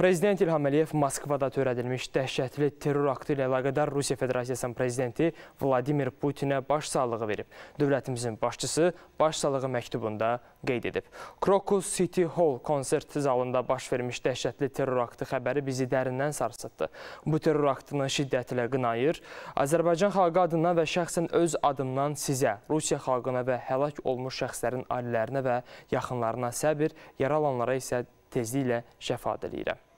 Prezident İlham Əliyev Moskvada törədilmiş dəhşətli terror aktı ilə əlaqədar Rusiya Federasiyasının prezidenti Vladimir Putinə başsağlığı verib. Dövlətimizin başçısı başsağlığı məktubunda qeyd edib. Krokus City Hall konsert zalında baş vermiş dəhşətli terror aktı xəbəri bizi dərindən sarsıtdı. Bu terror aktını şiddətlə qınayır. Azərbaycan xalqı adından və şəxsən öz adımdan sizə, Rusiya xalqına və həlak olmuş şəxslərin ailələrinə və yaxınlarına səbir, yaralanlara isə tezliklə şəfa diləyirəm.